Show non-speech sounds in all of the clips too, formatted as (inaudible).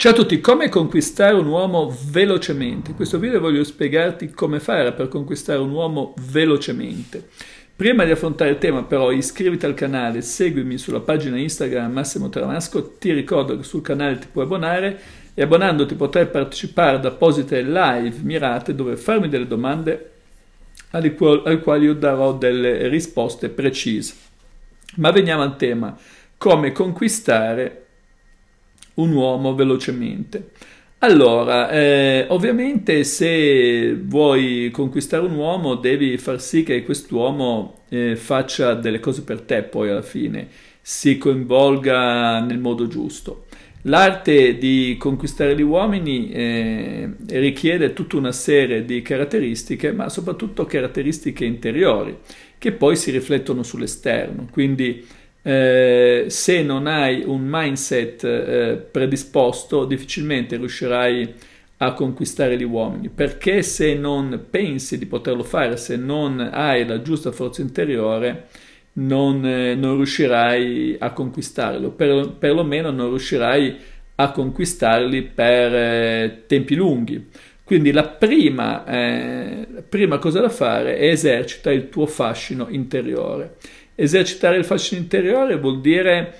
Ciao a tutti, come conquistare un uomo velocemente? In questo video voglio spiegarti come fare per conquistare un uomo velocemente. Prima di affrontare il tema però iscriviti al canale, seguimi sulla pagina Instagram Massimo Tramasco, ti ricordo che sul canale ti puoi abbonare e abbonandoti potrai partecipare ad apposite live mirate dove farmi delle domande alle quali io darò delle risposte precise. Ma veniamo al tema, come conquistare un uomo velocemente. Allora, eh, ovviamente se vuoi conquistare un uomo devi far sì che quest'uomo eh, faccia delle cose per te poi alla fine, si coinvolga nel modo giusto. L'arte di conquistare gli uomini eh, richiede tutta una serie di caratteristiche, ma soprattutto caratteristiche interiori, che poi si riflettono sull'esterno. Quindi eh, se non hai un mindset eh, predisposto difficilmente riuscirai a conquistare gli uomini perché se non pensi di poterlo fare se non hai la giusta forza interiore non, eh, non riuscirai a conquistarlo per, perlomeno non riuscirai a conquistarli per eh, tempi lunghi quindi la prima, eh, prima cosa da fare è esercita il tuo fascino interiore Esercitare il fascino interiore vuol dire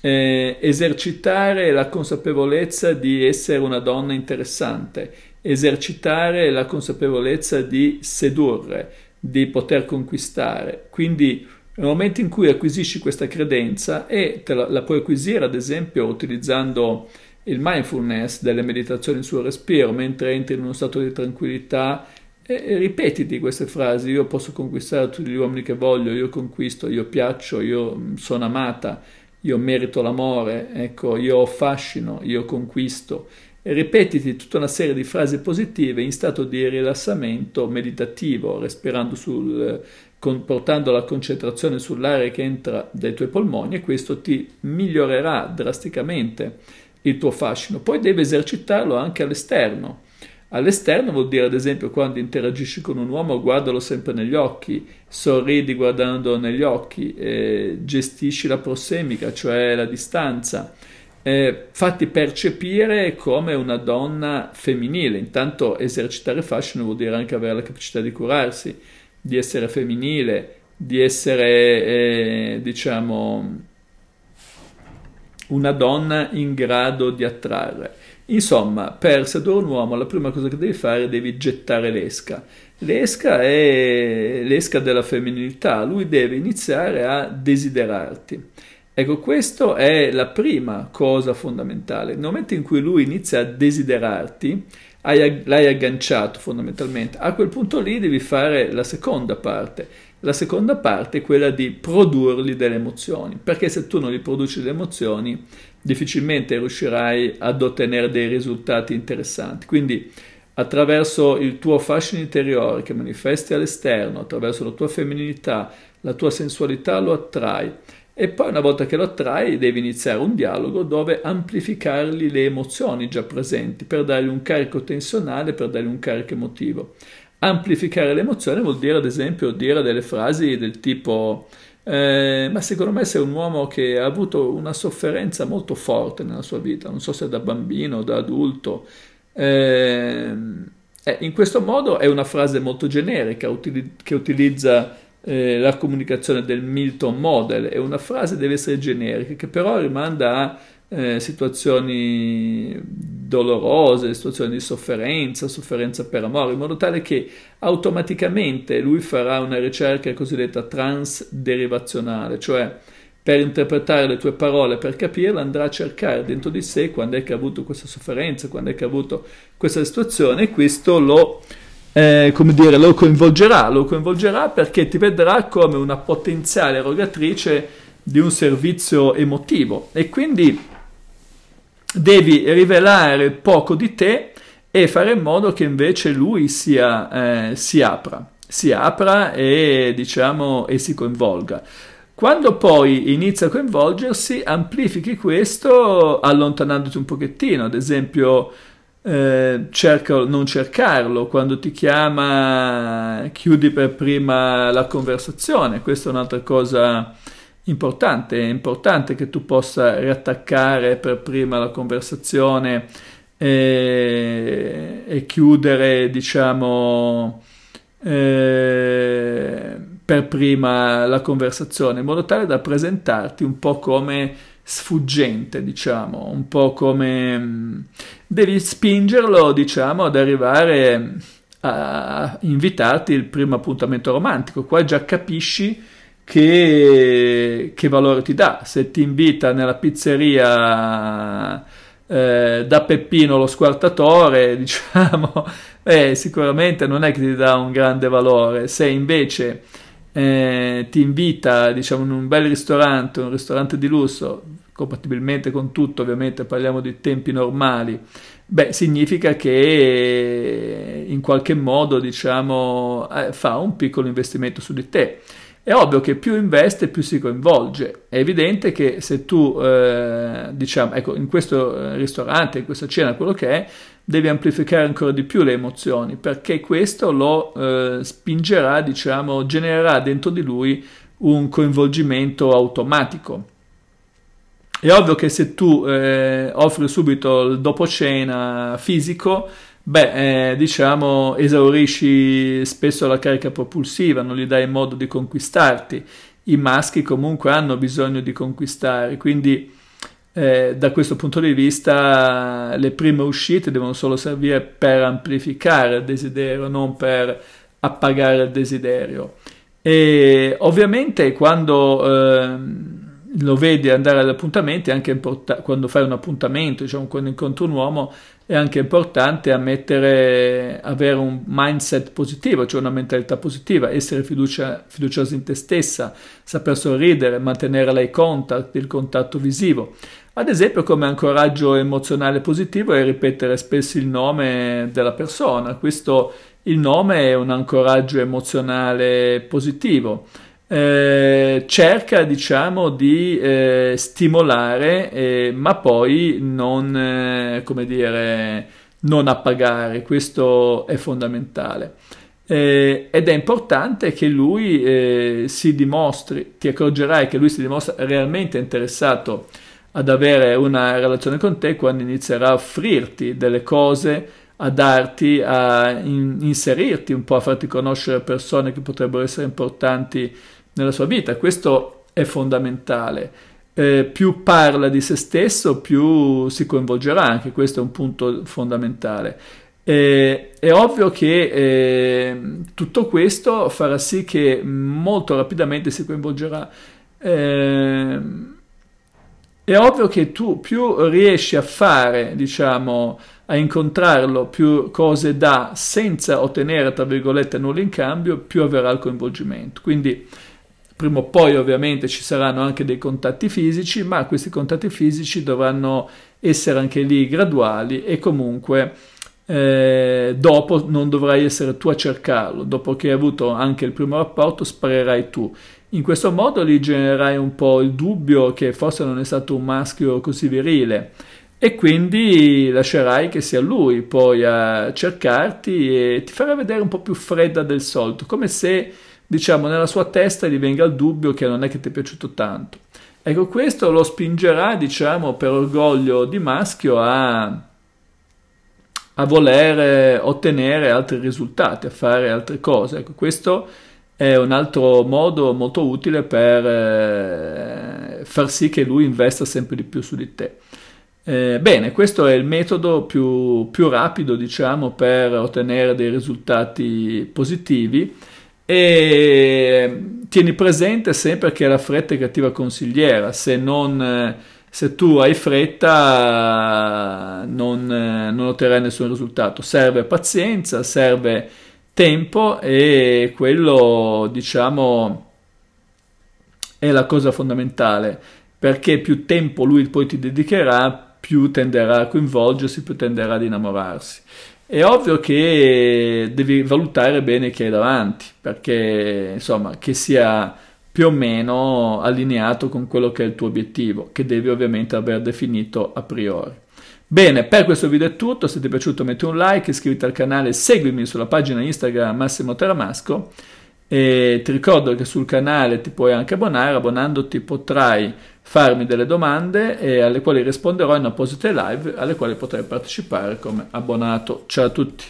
eh, esercitare la consapevolezza di essere una donna interessante, esercitare la consapevolezza di sedurre, di poter conquistare. Quindi nel momento in cui acquisisci questa credenza e la, la, puoi acquisire ad esempio utilizzando il mindfulness delle meditazioni sul respiro mentre entri in uno stato di tranquillità e ripetiti queste frasi, io posso conquistare tutti gli uomini che voglio, io conquisto, io piaccio, io mm, sono amata, io merito l'amore, ecco, io fascino, io conquisto. E ripetiti tutta una serie di frasi positive in stato di rilassamento meditativo, respirando sul, con, portando la concentrazione sull'aria che entra dai tuoi polmoni e questo ti migliorerà drasticamente il tuo fascino. Poi devi esercitarlo anche all'esterno All'esterno vuol dire ad esempio quando interagisci con un uomo guardalo sempre negli occhi, sorridi guardando negli occhi, eh, gestisci la prossemica, cioè la distanza, eh, fatti percepire come una donna femminile, intanto esercitare fascino vuol dire anche avere la capacità di curarsi, di essere femminile, di essere eh, diciamo una donna in grado di attrarre. Insomma, per sedurre un uomo la prima cosa che devi fare è devi gettare l'esca. L'esca è l'esca della femminilità, lui deve iniziare a desiderarti. Ecco, questa è la prima cosa fondamentale. Nel momento in cui lui inizia a desiderarti, hai, l'hai agganciato fondamentalmente. A quel punto lì devi fare la seconda parte. La seconda parte è quella di produrli delle emozioni, perché se tu non li produci le emozioni, difficilmente riuscirai ad ottenere dei risultati interessanti. Quindi attraverso il tuo fascino interiore che manifesti all'esterno, attraverso la tua femminilità, la tua sensualità lo attrai e poi una volta che lo attrai devi iniziare un dialogo dove amplificargli le emozioni già presenti per dargli un carico tensionale, per dargli un carico emotivo. Amplificare l'emozione vuol dire ad esempio dire delle frasi del tipo eh, ma secondo me sei un uomo che ha avuto una sofferenza molto forte nella sua vita, non so se da bambino o da adulto. Eh, eh, in questo modo è una frase molto generica utili- che utilizza eh, la comunicazione del Milton Model è una frase deve essere generica che però rimanda a eh, situazioni dolorose, situazioni di sofferenza, sofferenza per amore, in modo tale che automaticamente lui farà una ricerca cosiddetta transderivazionale, cioè per interpretare le tue parole, per capirle, andrà a cercare dentro di sé quando è che ha avuto questa sofferenza, quando è che ha avuto questa situazione e questo lo eh, come dire, lo coinvolgerà, lo coinvolgerà perché ti vedrà come una potenziale erogatrice di un servizio emotivo e quindi devi rivelare poco di te e fare in modo che invece lui sia, eh, si apra, si apra e, diciamo, e si coinvolga. Quando poi inizia a coinvolgersi, amplifichi questo allontanandoti un pochettino, ad esempio eh, cerca non cercarlo, quando ti chiama chiudi per prima la conversazione, questa è un'altra cosa importante, è importante che tu possa riattaccare per prima la conversazione e, e chiudere diciamo eh, per prima la conversazione in modo tale da presentarti un po' come sfuggente, diciamo, un po' come mm, devi spingerlo, diciamo, ad arrivare mm, a invitarti il primo appuntamento romantico. Qua già capisci che, che valore ti dà. Se ti invita nella pizzeria eh, da Peppino lo squartatore, (laughs) diciamo, eh, sicuramente non è che ti dà un grande valore. Se invece eh, ti invita diciamo in un bel ristorante, un ristorante di lusso compatibilmente con tutto, ovviamente parliamo di tempi normali, beh, significa che eh, in qualche modo, diciamo, eh, fa un piccolo investimento su di te. È ovvio che più investe, più si coinvolge. È evidente che se tu, eh, diciamo, ecco, in questo eh, ristorante, in questa cena, quello che è, devi amplificare ancora di più le emozioni, perché questo lo eh, spingerà, diciamo, genererà dentro di lui un coinvolgimento automatico. È ovvio che se tu eh, offri subito il dopo cena fisico, beh, eh, diciamo, esaurisci spesso la carica propulsiva, non gli dai modo di conquistarti. I maschi comunque hanno bisogno di conquistare, quindi eh, da questo punto di vista le prime uscite devono solo servire per amplificare il desiderio, non per appagare il desiderio. E ovviamente quando... Ehm, lo vedi andare ad appuntamenti, anche quando fai un appuntamento, diciamo quando incontri un uomo, è anche importante ammettere, avere un mindset positivo, cioè una mentalità positiva, essere fiducia, fiduciosa in te stessa, saper sorridere, mantenere l'eye contact, il contatto visivo. Ad esempio come ancoraggio emozionale positivo è ripetere spesso il nome della persona, questo il nome è un ancoraggio emozionale positivo eh, cerca diciamo di eh, stimolare eh, ma poi non, eh, come dire, non appagare, questo è fondamentale. Eh, ed è importante che lui si dimostri, ti accorgerai che lui si dimostra realmente interessato ad avere una relazione con te quando inizierà a offrirti delle cose a darti, a in, inserirti un po', a farti conoscere persone che potrebbero essere importanti nella sua vita, questo è fondamentale. Eh, più parla di se stesso, più si coinvolgerà, anche questo è un punto fondamentale. Eh, è ovvio che eh, tutto questo farà sì che molto rapidamente si coinvolgerà. Ehm, è ovvio che tu più riesci a fare, diciamo, a incontrarlo, più cose dà senza ottenere, tra virgolette, nulla in cambio, più avverrà il coinvolgimento. Quindi Prima o poi ovviamente ci saranno anche dei contatti fisici, ma questi contatti fisici dovranno essere anche lì graduali e comunque eh, dopo non dovrai essere tu a cercarlo, dopo che hai avuto anche il primo rapporto sparerai tu. In questo modo lì genererai un po' il dubbio che forse non è stato un maschio così virile e quindi lascerai che sia lui poi a cercarti e ti farà vedere un po' più fredda del solito, come se diciamo, nella sua testa gli venga il dubbio che non è che ti è piaciuto tanto. Ecco, questo lo spingerà, diciamo, per orgoglio di maschio a, a voler ottenere altri risultati, a fare altre cose. Ecco, questo è un altro modo molto utile per eh, far sì che lui investa sempre di più su di te. Eh, bene, questo è il metodo più, più rapido, diciamo, per ottenere dei risultati positivi e tieni presente sempre che la fretta è cattiva consigliera, se, non, se tu hai fretta non, non otterrai nessun risultato, serve pazienza, serve tempo e quello diciamo è la cosa fondamentale perché più tempo lui poi ti dedicherà più tenderà a coinvolgersi più tenderà ad innamorarsi è ovvio che devi valutare bene chi hai davanti, perché insomma che sia più o meno allineato con quello che è il tuo obiettivo, che devi ovviamente aver definito a priori. Bene, per questo video è tutto, se ti è piaciuto metti un like, iscriviti al canale, seguimi sulla pagina Instagram Massimo Teramasco e ti ricordo che sul canale ti puoi anche abbonare, abbonandoti potrai farmi delle domande e alle quali risponderò in apposite live alle quali potrei partecipare come abbonato. Ciao a tutti!